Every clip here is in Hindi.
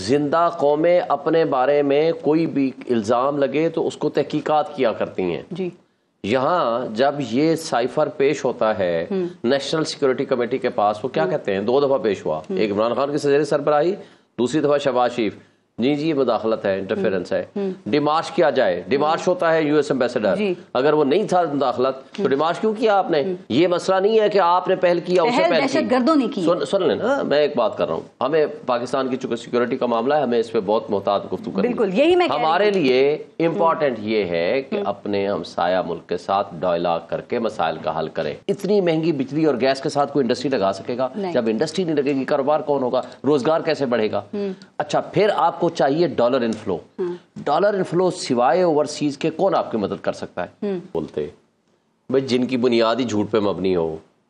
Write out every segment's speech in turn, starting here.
जिंदा कौमें अपने बारे में कोई भी इल्ज़ाम लगे तो उसको तहकीकात किया करती हैं जी यहाँ जब ये साइफर पेश होता है हम्म। नेशनल सिक्योरिटी कमेटी के पास वो क्या हम्म। कहते हैं दो दफा पेश हुआ हम्म। एक इमरान खान की सजेर सरबराही दूसरी दफा शबाज शरीफ जी जी ये मुदाखलत है इंटरफेरेंस है हम्म, हम्म। डिमार्श किया जाए डिमार्श हम्म। होता है यूएस एम्बेसडर अगर वो नहीं था मुदाखलत तो डिमार्श क्यों किया आपने ये मसला नहीं है कि आपने पहल किया उससे पहल की गर्दों ने की सुन, सुन लेना मैं एक बात कर रहा हूँ हमें पाकिस्तान की चूंकि सिक्योरिटी का मामला है हमें इस पर बहुत मोहतात गुफ्तु कर हमारे लिए इम्पोर्टेंट ये है कि अपने साया मुल्क के साथ डायलॉग करके मसाइल का हल करें इतनी महंगी बिजली और गैस के साथ कोई इंडस्ट्री लगा सकेगा जब इंडस्ट्री नहीं लगेगी कारोबार कौन होगा रोजगार कैसे बढ़ेगा अच्छा फिर आप आपको चाहिए डॉलर इनफ्लो डॉलर इनफ्लो सिवाय ओवरसीज के कौन आपकी मदद कर सकता है बोलते भाई जिनकी बुनियादी झूठ पे मबनी हो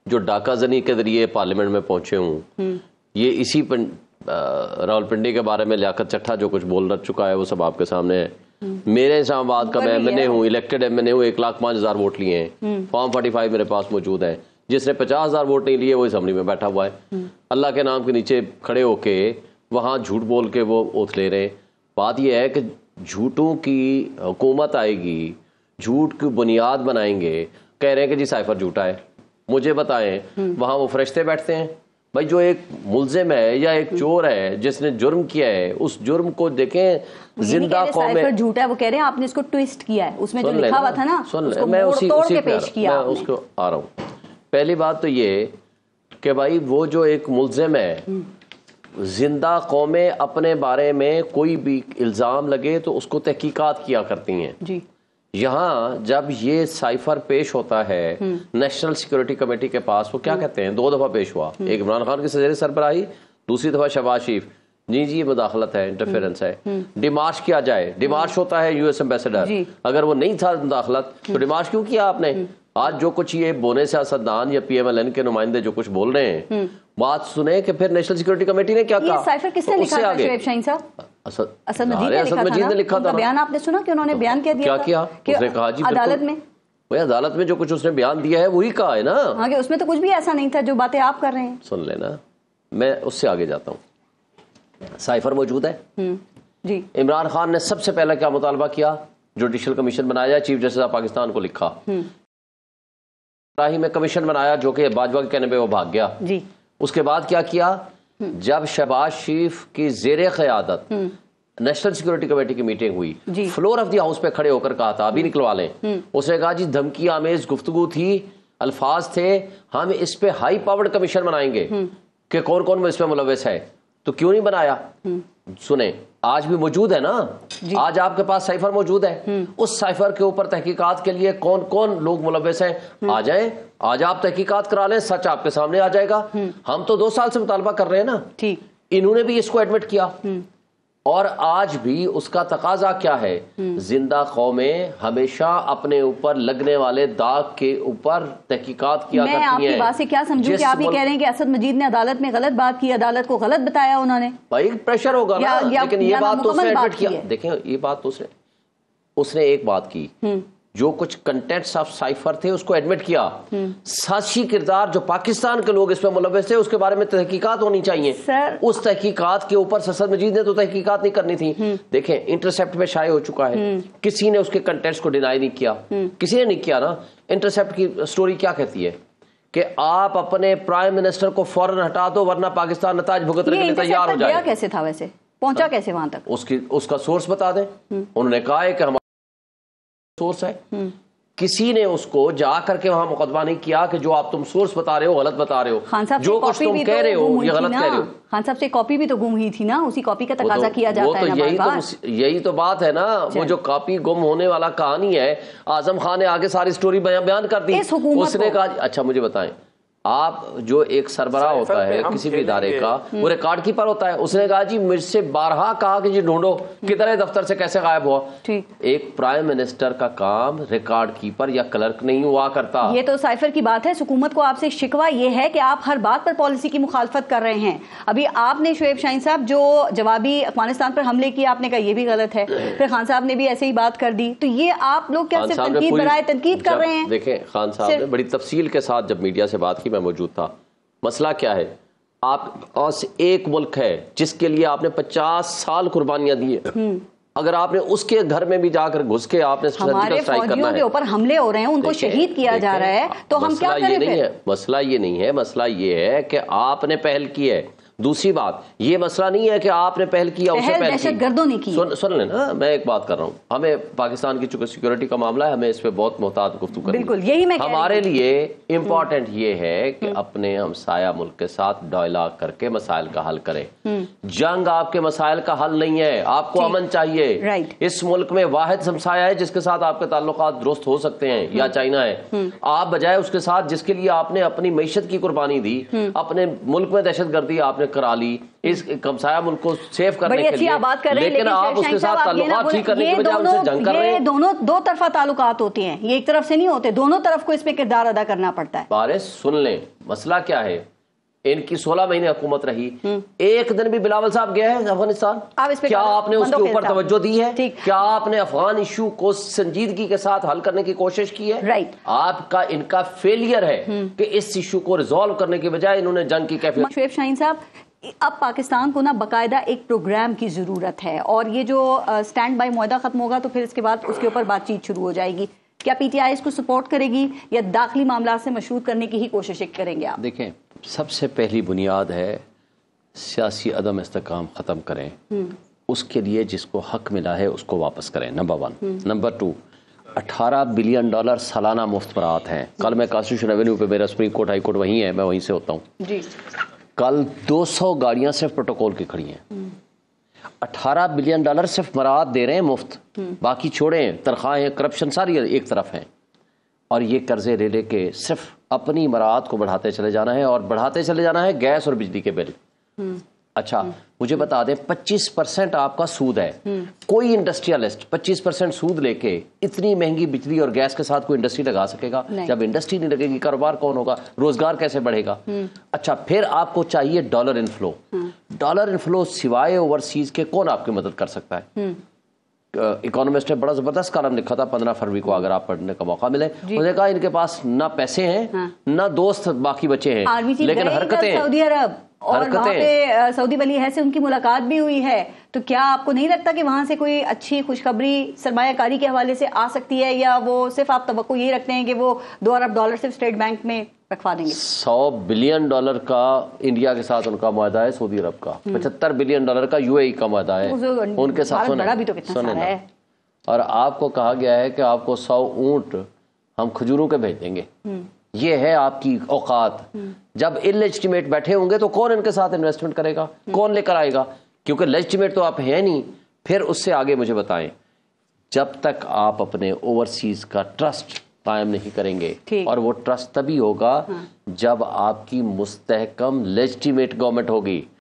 जो डाका जनी के जरिए पार्लियामेंट में पहुंचे हूँ ये इसी राहुल पिंडी के बारे में लियाकत चट्ठा जो कुछ बोल रख चुका है वो सब आपके सामने है मेरे इस्लामाबाद का मैं एम एन ए हूँ इलेक्टेड एम एन ए हूँ एक लाख पाँच हज़ार वोट लिए हैं हम्म। फॉर्म फोर्टी फाइव मेरे पास मौजूद है जिसने पचास हज़ार वोट नहीं लिए वो इसम्बली में बैठा हुआ है हम्म। अल्लाह के नाम के नीचे खड़े होके वहाँ झूठ बोल के वो ओथ ले रहे हैं बात यह है कि झूठों की हुकूमत आएगी झूठ की बुनियाद बनाएंगे कह रहे हैं कि जी साइफर झूठा है मुझे बताएं हम्म। वहाँ वो फरिश्ते बैठते हैं भाई जो एक मुलजिम है या एक हम्म। चोर है जिसने जुर्म किया है उस जुर्म को देखें जिंदा कौम झूठा है वो कह रहे हैं आपने इसको ट्विस्ट किया है उसमें जो लिखा हुआ था ना सुन ले मैं उसी उसी पेश किया मैं उसको आ रहा हूँ पहली बात तो ये कि भाई वो जो एक मुलजिम है हम्म। जिंदा कौमें अपने बारे में कोई भी इल्ज़ाम लगे तो उसको तहकीकात किया करती हैं जी यहाँ जब ये साइफर पेश होता है हम्म। नेशनल सिक्योरिटी कमेटी के पास वो क्या हम्म। कहते हैं दो दफ़ा पेश हुआ हम्म। एक इमरान खान की सजेर सरबराही दूसरी दफ़ा शबाज शरीफ जी जी ये मुदाखलत है इंटरफेरेंस है डिमार्श किया जाए डिमार्श होता है यूएस एम्बेसडर अगर वो नहीं था मुदाखलत तो डिमार्श क्यों किया आपने आज जो कुछ ये बोने असदान या पी एम एल एन के नुमाइंदे जो कुछ बोल रहे हैं बात सुने कि फिर नेशनल सिक्योरिटी कमेटी ने क्या कहा साइफर किसने तो लिखा शाहीन साहब असद मजीद ने लिखा था, ने लिखा तो था बयान आपने सुना कि उन्होंने तो बयान क्या दिया क्या किया कहा जी अदालत में भाई अदालत में जो कुछ उसने बयान दिया है वही कहा है ना हाँ कि उसमें तो कुछ भी ऐसा नहीं था जो बातें आप कर रहे हैं सुन लेना मैं उससे आगे जाता हूँ साइफर मौजूद है हम्म, जी इमरान खान ने सबसे पहला क्या मुतालबा किया जुडिशल कमीशन बनाया चीफ जस्टिस ऑफ पाकिस्तान को लिखा हम्म। में कमीशन बनाया जो कि बाजवा के कहने पे वो भाग गया जी उसके बाद क्या किया हम्म। जब शहबाज शरीफ की जेर क़्यादत हम्म। नेशनल सिक्योरिटी कमेटी की मीटिंग हुई फ्लोर ऑफ द हाउस पे खड़े होकर कहा था अभी निकलवा लें हम्म। उसने कहा जी धमकी आमेज गुफ्तगु थी अल्फाज थे हम इस पे हाई पावर्ड कमीशन बनाएंगे कि कौन कौन इस पर मुलविस है तो क्यों नहीं बनाया सुने आज भी मौजूद है ना आज आपके पास साइफर मौजूद है हम्म। उस साइफर के ऊपर तहकीकात के लिए कौन कौन लोग मुलविस हैं हम्म। आ जाएं आज आप तहकीकात करा लें सच आपके सामने आ जाएगा हम्म। हम तो दो साल से मुतालबा कर रहे हैं ना ठीक इन्होंने भी इसको एडमिट किया और आज भी उसका तकाजा क्या है हम्म। जिंदा कौमें हमेशा अपने ऊपर लगने वाले दाग के ऊपर तहकीकत किया मैं करती आपकी बात से क्या समझू कि आप ही कह रहे हैं कि असद मजीद ने अदालत में गलत बात की अदालत को गलत बताया उन्होंने भाई प्रेशर होगा ना लेकिन ये बात तो उसने एडमिट किया देखें ये बात तो उसने उसने एक बात की हम्म। जो कुछ कंटेंट्स ऑफ साइफर थे उसको एडमिट किया हम्म। साक्षी किरदार जो पाकिस्तान के लोग इसमें मुलविस थे उसके बारे में तहकीकात होनी चाहिए सर उस तहकीकात के ऊपर ससद मजीद ने तो तहकीकात नहीं करनी थी हम्म। देखें इंटरसेप्ट में शाये हो चुका है हम्म। किसी ने उसके कंटेंट्स को डिनाई नहीं किया किसी ने नहीं किया ना इंटरसेप्ट की स्टोरी क्या कहती है कि आप अपने प्राइम मिनिस्टर को फौरन हटा दो वरना पाकिस्तान नताज भुगतने के लिए तैयार हो जाए कैसे था वैसे पहुंचा हाँ। कैसे वहां तक उसकी उसका सोर्स बता दें उन्होंने कहा कि सोर्स है हम्म। किसी ने उसको जा करके वहां मुकदमा नहीं किया कि जो आप तुम सोर्स बता रहे हो गलत बता रहे हो खान साहब जो कुछ तुम कह तो रहे हो ये गलत कह रहे हो खान साहब से कॉपी भी तो गुम हुई थी ना उसी कॉपी का तो तकाजा किया जाता है तो यही तो यही तो बात है ना वो जो कॉपी गुम होने वाला कहानी है आजम खान ने आगे सारी स्टोरी बयान कर दी उसने कहा अच्छा मुझे बताएं आप जो एक सरबरा होता है किसी भी इदारे का वो रिकॉर्ड हम्म। कीपर होता है उसने कहा जी मुझसे बारहा कहा कि जी ढूंढो हम्म। किधर है दफ्तर से कैसे गायब हुआ ठीक एक प्राइम मिनिस्टर का काम रिकॉर्ड कीपर या क्लर्क नहीं हुआ करता ये तो साइफर की बात है हुकूमत को आपसे शिकवा ये है कि आप हर बात पर पॉलिसी की मुखालफत कर रहे हैं अभी आपने शुएब शाहीन साहब जो जवाबी अफगानिस्तान पर हमले किए आपने कहा यह भी गलत है फिर खान साहब ने भी ऐसे ही बात कर दी तो ये आप लोग क्या तनकीद बनाए तनकीद कर रहे हैं देखे खान साहब ने बड़ी तफसील के साथ जब मीडिया से बात की में मौजूद था मसला क्या है आप पास एक मुल्क है जिसके लिए आपने पचास साल कुर्बानियां दी है हम्म। अगर आपने उसके घर में भी जाकर घुस के आपने हमारे फौजियों के ऊपर हमले हो रहे हैं उनको शहीद किया जा रहा है तो हम क्या करें नहीं है मसला ये नहीं है मसला ये है कि आपने पहल की है दूसरी बात ये मसला नहीं है कि आपने पहल किया उससे पहल की गर्दों ने की सुन, सुन लेना मैं एक बात कर रहा हूँ हमें पाकिस्तान की चूंकि सिक्योरिटी का मामला है हमें इस पर बहुत मोहतात गुफ्तु कर बिल्कुल यही मैं हमारे लिए इम्पोर्टेंट हम्म। ये है कि हम्म। अपने साया मुल्क के साथ डायलॉग करके मसाइल का हल करें हम्म। जंग आपके मसाइल का हल नहीं है आपको अमन चाहिए इस मुल्क में वाहिद हमसाया है जिसके साथ आपके ताल्लुक दुरुस्त हो सकते हैं या चाइना है आप बजाय उसके साथ जिसके लिए आपने अपनी मीशत की कुर्बानी दी अपने मुल्क में दहशत गर्दी आपने करा ली इस कमसाया मुल्क को सेफ करने के लिए बात कर रहे लेकिन, लेकिन आप उसके साथ ताल्लुकात ठीक करने के बजाय उनसे जंग कर रहे हैं दोनों दो तरफा ताल्लुकात होते हैं ये एक तरफ से नहीं होते दोनों तरफ को इस पे किरदार अदा करना पड़ता है बारिश सुन ले मसला क्या है इनकी 16 महीने हुकूमत रही हम्म। एक दिन भी बिलावल साहब गए हैं अफगानिस्तान आप क्या आपने उसके ऊपर तवज्जो दी है क्या आपने अफगान इशू को संजीदगी के साथ हल करने की कोशिश की है राइट आपका इनका फेलियर है हम्म। कि इस इशू को रिजोल्व करने के बजाय इन्होंने जंग की कैफियत शेब शाहीन साहब अब पाकिस्तान को ना बाकायदा एक प्रोग्राम की ज़रूरत है और ये जो स्टैंड बाई मुहिदा ख़त्म होगा तो फिर इसके बाद उसके ऊपर बातचीत शुरू हो जाएगी क्या पीटीआई इसको सपोर्ट करेगी या दाखिली मामला से मशरूत करने की ही कोशिश करेंगे आप देखें सबसे पहली बुनियाद है सियासी अदम इसकाम ख़त्म करें हम्म। उसके लिए जिसको हक मिला है उसको वापस करें number one number two 18 billion dollar सालाना मुफ्त मरात हैं कल मैं कॉन्स्टिट्यूशन रेवेन्यू पे मेरा सुप्रीम कोर्ट हाई कोर्ट वहीं है मैं वहीं से होता हूँ कल 200 गाड़ियाँ सिर्फ प्रोटोकॉल की खड़ी हैं 18 बिलियन डॉलर सिर्फ मराहत दे रहे हैं मुफ्त हम्म। बाकी छोड़ें तनख्वाहें करप्शन सारी एक तरफ हैं और ये कर्जे ले लेके सिर्फ अपनी मरात को बढ़ाते चले जाना है और बढ़ाते चले जाना है गैस और बिजली के बिल अच्छा मुझे बता दें 25 परसेंट आपका सूद है कोई इंडस्ट्रियलिस्ट 25 परसेंट सूद लेके इतनी महंगी बिजली और गैस के साथ कोई इंडस्ट्री लगा सकेगा जब इंडस्ट्री नहीं लगेगी कारोबार कौन होगा रोजगार कैसे बढ़ेगा अच्छा फिर आपको चाहिए डॉलर इनफ्लो डॉलर इनफ्लो सिवाय ओवरसीज के कौन आपकी मदद कर सकता है इकोनॉमिस्ट ने बड़ा जबरदस्त कॉलम लिखा था पंद्रह फरवरी को अगर आप पढ़ने का मौका मिले उन्होंने कहा इनके पास ना पैसे हैं हाँ। ना दोस्त बाकी बचे हैं लेकिन हरकतें सऊदी अरब और वहाँ पे सऊदी वली है से उनकी मुलाकात भी हुई है तो क्या आपको नहीं लगता कि वहाँ से कोई अच्छी खुशखबरी सरमाकारी के हवाले से आ सकती है या वो सिर्फ आप तो यही रखते हैं कि वो दो अरब डॉलर सिर्फ स्टेट बैंक में रखवा देंगे सौ बिलियन डॉलर का इंडिया के साथ उनका माहा है सऊदी अरब का हम्म। पचहत्तर बिलियन डॉलर का यू का मादा है उनके साथ भी तो कितना है और आपको कहा गया है कि आपको सौ ऊंट हम खजूरों के भेज देंगे हम्म। ये है आपकी औकात जब इलेजिटिमेट बैठे होंगे तो कौन इनके साथ इन्वेस्टमेंट करेगा कौन लेकर आएगा क्योंकि लेजिमेट तो आप हैं नहीं फिर उससे आगे मुझे बताएं जब तक आप अपने ओवरसीज का ट्रस्ट कायम नहीं करेंगे और वो ट्रस्ट तभी होगा हाँ। जब आपकी मुस्तकम लेजिटिमेट गवर्नमेंट होगी